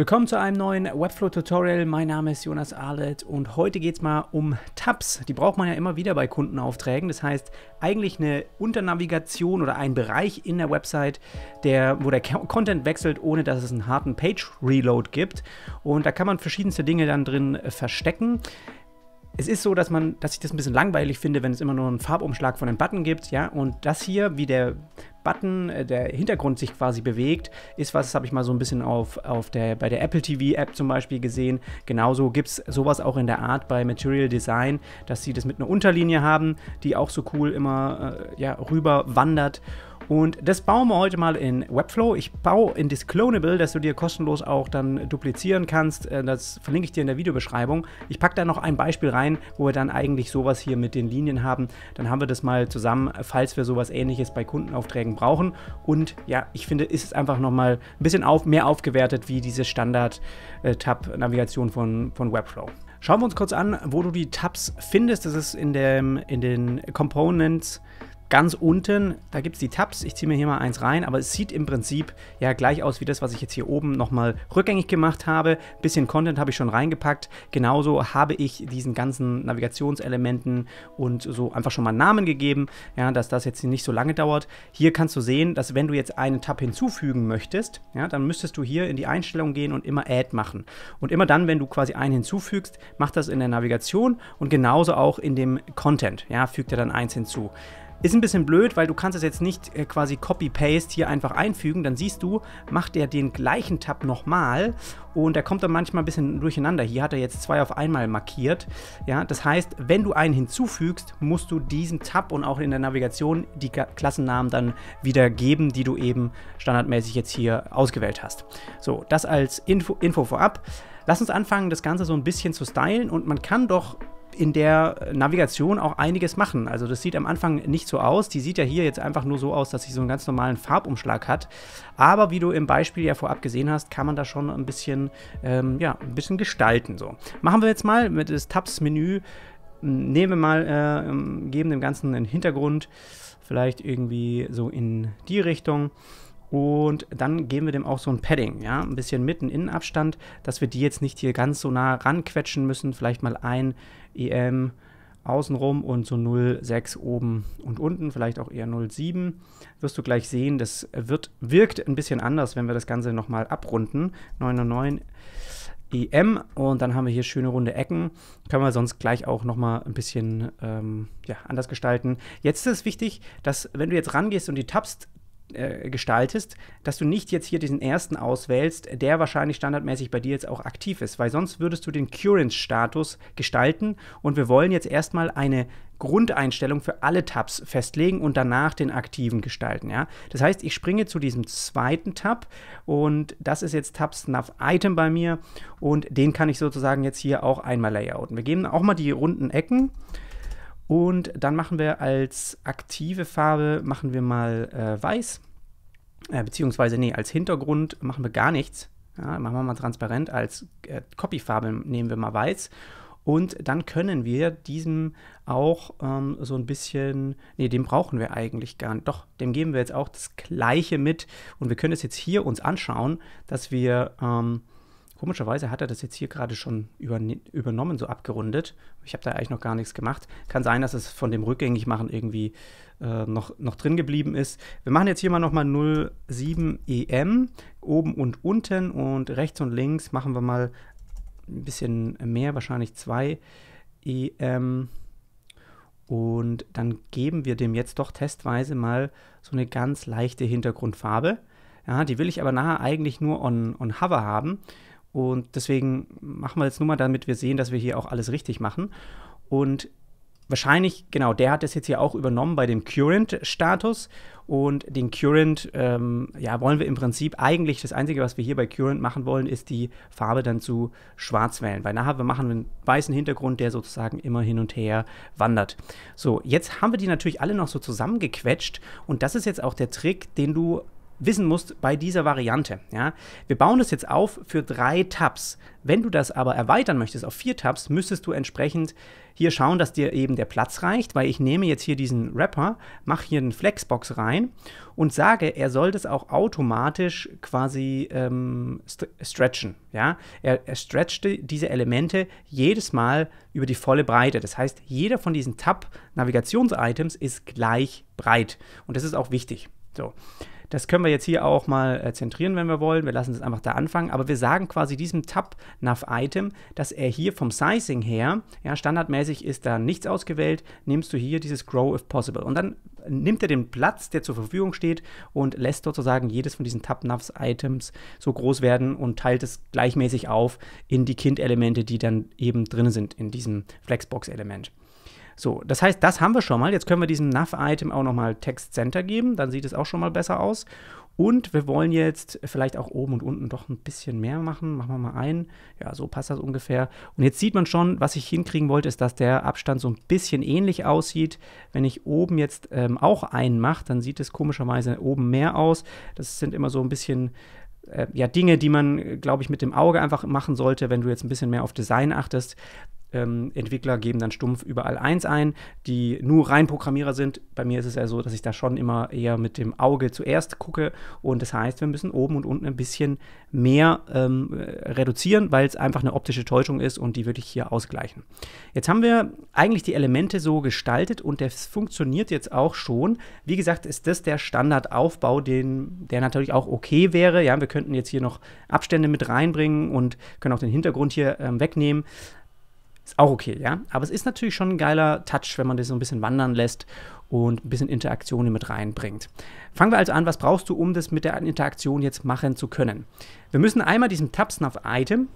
Willkommen zu einem neuen Webflow-Tutorial. Mein Name ist Jonas Ahlet und heute geht es mal um Tabs. Die braucht man ja immer wieder bei Kundenaufträgen. Das heißt, eigentlich eine Unternavigation oder ein Bereich in der Website, der, wo der Content wechselt, ohne dass es einen harten Page-Reload gibt. Und da kann man verschiedenste Dinge dann drin äh, verstecken. Es ist so, dass man, dass ich das ein bisschen langweilig finde, wenn es immer nur einen Farbumschlag von den Button gibt, ja. Und das hier, wie der Button, äh, der Hintergrund sich quasi bewegt, ist was, das habe ich mal so ein bisschen auf, auf der, bei der Apple TV App zum Beispiel gesehen. Genauso gibt es sowas auch in der Art bei Material Design, dass sie das mit einer Unterlinie haben, die auch so cool immer äh, ja, rüber wandert. Und das bauen wir heute mal in Webflow. Ich baue in Disclonable, dass du dir kostenlos auch dann duplizieren kannst. Äh, das verlinke ich dir in der Videobeschreibung. Ich packe da noch ein Beispiel rein, wo wir dann eigentlich sowas hier mit den Linien haben. Dann haben wir das mal zusammen, falls wir sowas ähnliches bei Kundenaufträgen brauchen. Und ja, ich finde, ist es einfach nochmal ein bisschen auf, mehr aufgewertet wie diese Standard-Tab-Navigation von, von Webflow. Schauen wir uns kurz an, wo du die Tabs findest. Das ist in, dem, in den Components ganz unten, da gibt es die Tabs. Ich ziehe mir hier mal eins rein, aber es sieht im Prinzip ja gleich aus wie das, was ich jetzt hier oben nochmal rückgängig gemacht habe. Bisschen Content habe ich schon reingepackt. Genauso habe ich diesen ganzen Navigationselementen und so einfach schon mal Namen gegeben, ja, dass das jetzt nicht so lange dauert. Hier kannst du sehen, dass wenn du jetzt einen Tab hinzufügen möchtest, ja, dann müsstest du hier in die Einstellung gehen und immer Add machen. Und immer dann, wenn du quasi einen hinzufügst, macht das in der Navigation und genauso auch in dem Content, ja, fügt er dann eins hinzu. Ist ein bisschen blöd, weil du kannst es jetzt nicht äh, quasi Copy-Paste hier einfach einfügen. Dann siehst du, macht er den gleichen Tab nochmal und da kommt dann manchmal ein bisschen durcheinander. Hier hat er jetzt zwei auf einmal markiert. Ja, das heißt, wenn du einen hinzufügst, musst du diesen Tab und auch in der Navigation die Klassennamen dann wieder geben, die du eben standardmäßig jetzt hier ausgewählt hast. So, das als Info, Info vorab. Lass uns anfangen, das Ganze so ein bisschen zu stylen und man kann doch in der Navigation auch einiges machen. Also das sieht am Anfang nicht so aus. Die sieht ja hier jetzt einfach nur so aus, dass sie so einen ganz normalen Farbumschlag hat. Aber wie du im Beispiel ja vorab gesehen hast, kann man da schon ein bisschen, ähm, ja, ein bisschen gestalten. So. Machen wir jetzt mal mit das Tabs-Menü. Nehmen wir mal, äh, ähm, geben dem Ganzen einen Hintergrund. Vielleicht irgendwie so in die Richtung. Und dann geben wir dem auch so ein Padding, ja, ein bisschen mitten Innenabstand, dass wir die jetzt nicht hier ganz so nah ranquetschen müssen. Vielleicht mal ein EM außenrum und so 0,6 oben und unten, vielleicht auch eher 0,7. Wirst du gleich sehen, das wird, wirkt ein bisschen anders, wenn wir das Ganze nochmal abrunden. 9,9 EM und dann haben wir hier schöne runde Ecken. Können wir sonst gleich auch nochmal ein bisschen ähm, ja, anders gestalten. Jetzt ist es wichtig, dass wenn du jetzt rangehst und die tappst, äh, gestaltest, dass du nicht jetzt hier diesen ersten auswählst, der wahrscheinlich standardmäßig bei dir jetzt auch aktiv ist, weil sonst würdest du den Current-Status gestalten und wir wollen jetzt erstmal eine Grundeinstellung für alle Tabs festlegen und danach den aktiven gestalten. Ja? Das heißt, ich springe zu diesem zweiten Tab und das ist jetzt Tab Snuff Item bei mir und den kann ich sozusagen jetzt hier auch einmal layouten. Wir geben auch mal die runden Ecken und dann machen wir als aktive Farbe, machen wir mal äh, weiß. Äh, beziehungsweise, nee, als Hintergrund machen wir gar nichts. Ja, machen wir mal transparent. Als äh, Copyfarbe nehmen wir mal weiß. Und dann können wir diesem auch ähm, so ein bisschen, nee, dem brauchen wir eigentlich gar nicht. Doch, dem geben wir jetzt auch das Gleiche mit. Und wir können es jetzt hier uns anschauen, dass wir ähm, Komischerweise hat er das jetzt hier gerade schon übernommen, so abgerundet. Ich habe da eigentlich noch gar nichts gemacht. Kann sein, dass es von dem Rückgängigmachen irgendwie äh, noch, noch drin geblieben ist. Wir machen jetzt hier mal nochmal 07EM, e oben und unten und rechts und links machen wir mal ein bisschen mehr, wahrscheinlich 2EM. E und dann geben wir dem jetzt doch testweise mal so eine ganz leichte Hintergrundfarbe. Ja, die will ich aber nachher eigentlich nur on, on Hover haben. Und deswegen machen wir jetzt nur mal, damit wir sehen, dass wir hier auch alles richtig machen. Und wahrscheinlich, genau, der hat das jetzt hier auch übernommen bei dem Current-Status. Und den Current, ähm, ja, wollen wir im Prinzip eigentlich, das Einzige, was wir hier bei Current machen wollen, ist die Farbe dann zu schwarz wählen. Weil nachher wir machen einen weißen Hintergrund, der sozusagen immer hin und her wandert. So, jetzt haben wir die natürlich alle noch so zusammengequetscht. Und das ist jetzt auch der Trick, den du wissen musst bei dieser Variante. Ja? Wir bauen das jetzt auf für drei Tabs. Wenn du das aber erweitern möchtest auf vier Tabs, müsstest du entsprechend hier schauen, dass dir eben der Platz reicht, weil ich nehme jetzt hier diesen Wrapper, mache hier einen Flexbox rein und sage, er soll das auch automatisch quasi ähm, st stretchen. Ja? Er, er stretchte diese Elemente jedes Mal über die volle Breite. Das heißt, jeder von diesen Tab-Navigations-Items ist gleich breit. Und das ist auch wichtig. So. Das können wir jetzt hier auch mal äh, zentrieren, wenn wir wollen. Wir lassen es einfach da anfangen. Aber wir sagen quasi diesem Tab-Nav-Item, dass er hier vom Sizing her, ja, standardmäßig ist da nichts ausgewählt, nimmst du hier dieses Grow if possible. Und dann nimmt er den Platz, der zur Verfügung steht und lässt sozusagen jedes von diesen Tab-Navs-Items so groß werden und teilt es gleichmäßig auf in die Kind-Elemente, die dann eben drin sind in diesem Flexbox-Element. So, das heißt, das haben wir schon mal. Jetzt können wir diesem NAV-Item auch nochmal Text Center geben. Dann sieht es auch schon mal besser aus. Und wir wollen jetzt vielleicht auch oben und unten doch ein bisschen mehr machen. Machen wir mal ein. Ja, so passt das ungefähr. Und jetzt sieht man schon, was ich hinkriegen wollte, ist, dass der Abstand so ein bisschen ähnlich aussieht. Wenn ich oben jetzt ähm, auch einen mache, dann sieht es komischerweise oben mehr aus. Das sind immer so ein bisschen äh, ja, Dinge, die man, äh, glaube ich, mit dem Auge einfach machen sollte, wenn du jetzt ein bisschen mehr auf Design achtest ähm, Entwickler geben dann stumpf überall eins ein, die nur rein Programmierer sind. Bei mir ist es ja so, dass ich da schon immer eher mit dem Auge zuerst gucke. Und das heißt, wir müssen oben und unten ein bisschen mehr ähm, äh, reduzieren, weil es einfach eine optische Täuschung ist und die würde ich hier ausgleichen. Jetzt haben wir eigentlich die Elemente so gestaltet und das funktioniert jetzt auch schon. Wie gesagt, ist das der Standardaufbau, den, der natürlich auch okay wäre. Ja, wir könnten jetzt hier noch Abstände mit reinbringen und können auch den Hintergrund hier ähm, wegnehmen. Ist auch okay, ja. Aber es ist natürlich schon ein geiler Touch, wenn man das so ein bisschen wandern lässt und ein bisschen Interaktion mit reinbringt. Fangen wir also an, was brauchst du, um das mit der Interaktion jetzt machen zu können? Wir müssen einmal diesem Tabsnap-Item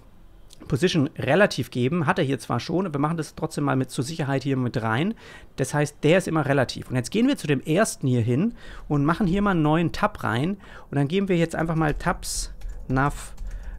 Position relativ geben, hat er hier zwar schon, aber wir machen das trotzdem mal mit zur Sicherheit hier mit rein. Das heißt, der ist immer relativ. Und jetzt gehen wir zu dem ersten hier hin und machen hier mal einen neuen Tab rein und dann geben wir jetzt einfach mal Tabs nav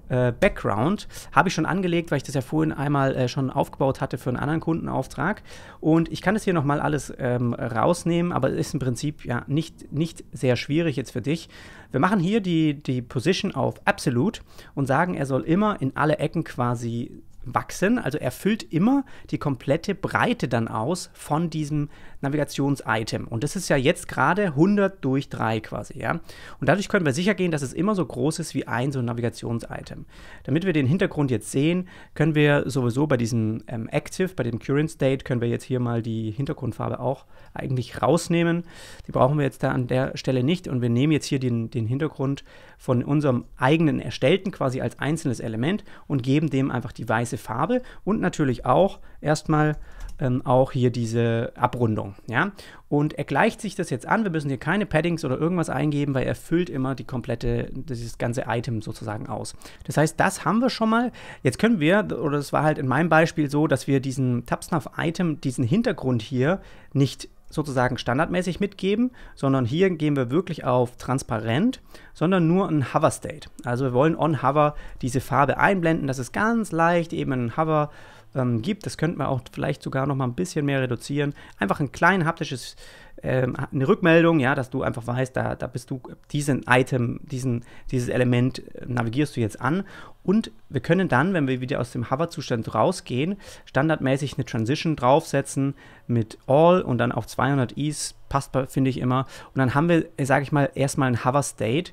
äh, Background habe ich schon angelegt, weil ich das ja vorhin einmal äh, schon aufgebaut hatte für einen anderen Kundenauftrag. Und ich kann das hier nochmal alles ähm, rausnehmen, aber es ist im Prinzip ja nicht, nicht sehr schwierig jetzt für dich. Wir machen hier die, die Position auf Absolute und sagen, er soll immer in alle Ecken quasi wachsen. Also er füllt immer die komplette Breite dann aus von diesem Navigations-Item. Und das ist ja jetzt gerade 100 durch 3 quasi, ja. Und dadurch können wir sicher gehen, dass es immer so groß ist wie ein so ein Navigations-Item. Damit wir den Hintergrund jetzt sehen, können wir sowieso bei diesem ähm, Active, bei dem Current State, können wir jetzt hier mal die Hintergrundfarbe auch eigentlich rausnehmen. Die brauchen wir jetzt da an der Stelle nicht. Und wir nehmen jetzt hier den, den Hintergrund von unserem eigenen erstellten quasi als einzelnes Element und geben dem einfach die weiße Farbe und natürlich auch erstmal ähm, auch hier diese Abrundung. Ja? Und er gleicht sich das jetzt an. Wir müssen hier keine Paddings oder irgendwas eingeben, weil er füllt immer die komplette, dieses ganze Item sozusagen aus. Das heißt, das haben wir schon mal. Jetzt können wir, oder es war halt in meinem Beispiel so, dass wir diesen Tabsnuff-Item, diesen Hintergrund hier nicht sozusagen standardmäßig mitgeben, sondern hier gehen wir wirklich auf transparent, sondern nur ein Hover State. Also wir wollen on Hover diese Farbe einblenden, dass es ganz leicht eben ein Hover ähm, gibt. Das könnte man auch vielleicht sogar noch mal ein bisschen mehr reduzieren. Einfach ein klein haptisches, ähm, eine Rückmeldung, ja, dass du einfach weißt, da, da bist du diesen Item, diesen, dieses Element äh, navigierst du jetzt an. Und wir können dann, wenn wir wieder aus dem Hover-Zustand rausgehen, standardmäßig eine Transition draufsetzen mit All und dann auf 200 Ease, passt, finde ich immer. Und dann haben wir, äh, sage ich mal, erstmal ein Hover-State,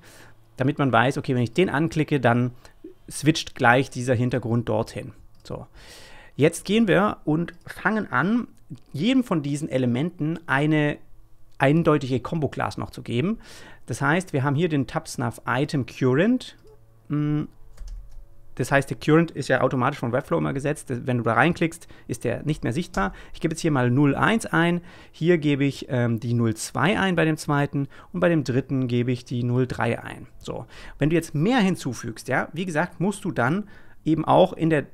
damit man weiß, okay, wenn ich den anklicke, dann switcht gleich dieser Hintergrund dorthin. So. Jetzt gehen wir und fangen an, jedem von diesen Elementen eine eindeutige combo class noch zu geben. Das heißt, wir haben hier den TabSnuff Item Current. Hm. Das heißt, der Current ist ja automatisch von Webflow immer gesetzt. Wenn du da reinklickst, ist der nicht mehr sichtbar. Ich gebe jetzt hier mal 01 ein. Hier gebe ich ähm, die 02 ein bei dem zweiten und bei dem dritten gebe ich die 03 ein. So, wenn du jetzt mehr hinzufügst, ja, wie gesagt, musst du dann eben auch in der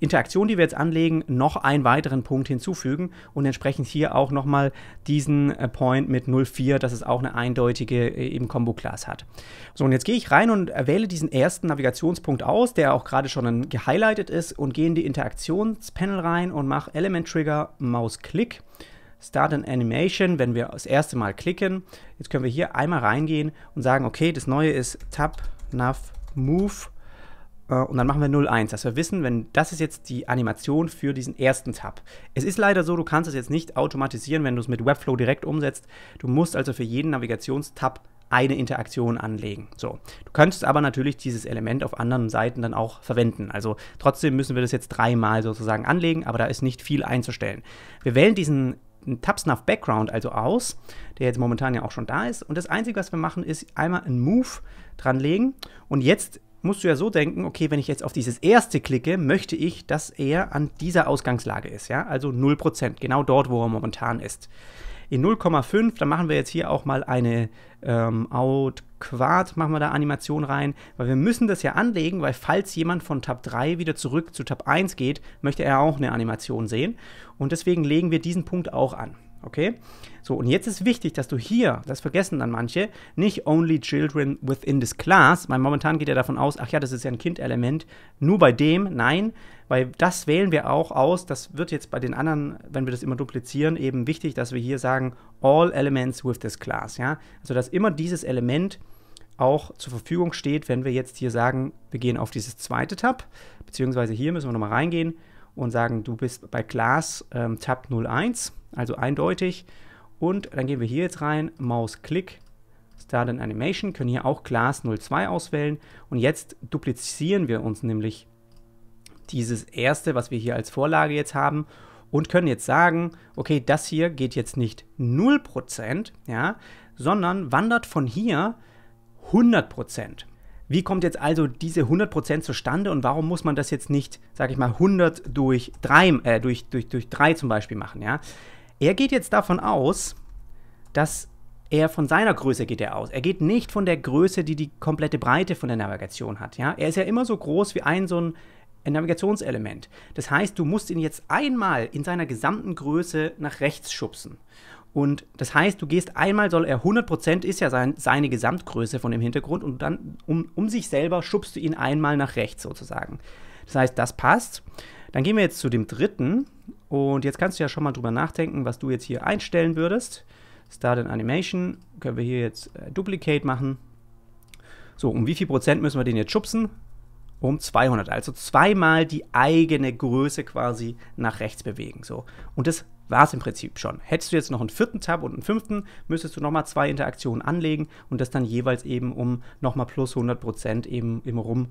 Interaktion, die wir jetzt anlegen, noch einen weiteren Punkt hinzufügen und entsprechend hier auch nochmal diesen äh, Point mit 04, dass es auch eine eindeutige äh, eben Combo-Class hat. So, und jetzt gehe ich rein und wähle diesen ersten Navigationspunkt aus, der auch gerade schon gehighlightet ist und gehe in die Interaktionspanel rein und mache Element Trigger Mausklick. Start an Animation, wenn wir das erste Mal klicken. Jetzt können wir hier einmal reingehen und sagen, okay, das neue ist Tab Nav Move äh, und dann machen wir 01, dass wir wissen, wenn das ist jetzt die Animation für diesen ersten Tab. Es ist leider so, du kannst es jetzt nicht automatisieren, wenn du es mit Webflow direkt umsetzt. Du musst also für jeden Navigationstab eine Interaktion anlegen. So, du könntest aber natürlich dieses Element auf anderen Seiten dann auch verwenden. Also trotzdem müssen wir das jetzt dreimal sozusagen anlegen, aber da ist nicht viel einzustellen. Wir wählen diesen Tabsnuff Background also aus, der jetzt momentan ja auch schon da ist. Und das Einzige, was wir machen, ist einmal einen Move dranlegen. Und jetzt musst du ja so denken, okay, wenn ich jetzt auf dieses erste klicke, möchte ich, dass er an dieser Ausgangslage ist, ja, also 0%, genau dort, wo er momentan ist. In 0,5, dann machen wir jetzt hier auch mal eine ähm, Out Quad, machen wir da Animation rein, weil wir müssen das ja anlegen, weil falls jemand von Tab 3 wieder zurück zu Tab 1 geht, möchte er auch eine Animation sehen und deswegen legen wir diesen Punkt auch an. Okay? So, und jetzt ist wichtig, dass du hier, das vergessen dann manche, nicht only children within this class, weil momentan geht ja davon aus, ach ja, das ist ja ein Kind-Element, nur bei dem, nein, weil das wählen wir auch aus, das wird jetzt bei den anderen, wenn wir das immer duplizieren, eben wichtig, dass wir hier sagen, all elements with this class, ja? Also, dass immer dieses Element auch zur Verfügung steht, wenn wir jetzt hier sagen, wir gehen auf dieses zweite Tab, beziehungsweise hier müssen wir nochmal reingehen, und sagen, du bist bei Class ähm, Tab 01, also eindeutig. Und dann gehen wir hier jetzt rein, Mausklick, Start and Animation, können hier auch Class 02 auswählen. Und jetzt duplizieren wir uns nämlich dieses erste, was wir hier als Vorlage jetzt haben und können jetzt sagen, okay, das hier geht jetzt nicht 0%, ja, sondern wandert von hier 100%. Wie kommt jetzt also diese 100% zustande und warum muss man das jetzt nicht, sage ich mal, 100 durch 3, äh, durch, durch, durch 3 zum Beispiel machen? Ja? Er geht jetzt davon aus, dass er von seiner Größe geht er aus. Er geht nicht von der Größe, die die komplette Breite von der Navigation hat. Ja? Er ist ja immer so groß wie ein so ein Navigationselement. Das heißt, du musst ihn jetzt einmal in seiner gesamten Größe nach rechts schubsen. Und das heißt, du gehst einmal, soll er 100% ist ja sein, seine Gesamtgröße von dem Hintergrund und dann um, um sich selber schubst du ihn einmal nach rechts sozusagen. Das heißt, das passt. Dann gehen wir jetzt zu dem dritten und jetzt kannst du ja schon mal drüber nachdenken, was du jetzt hier einstellen würdest. Start an Animation können wir hier jetzt äh, Duplicate machen. So, um wie viel Prozent müssen wir den jetzt schubsen? um 200, also zweimal die eigene Größe quasi nach rechts bewegen. So. Und das war es im Prinzip schon. Hättest du jetzt noch einen vierten Tab und einen fünften, müsstest du nochmal zwei Interaktionen anlegen und das dann jeweils eben um nochmal plus 100% eben im Rum,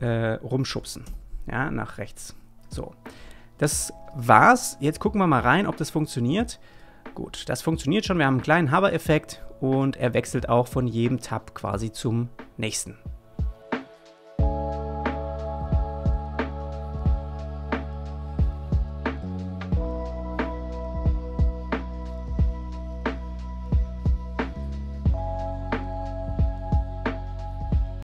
äh, rumschubsen. Ja, nach rechts. So, das war's. Jetzt gucken wir mal rein, ob das funktioniert. Gut, das funktioniert schon. Wir haben einen kleinen Hover-Effekt und er wechselt auch von jedem Tab quasi zum nächsten.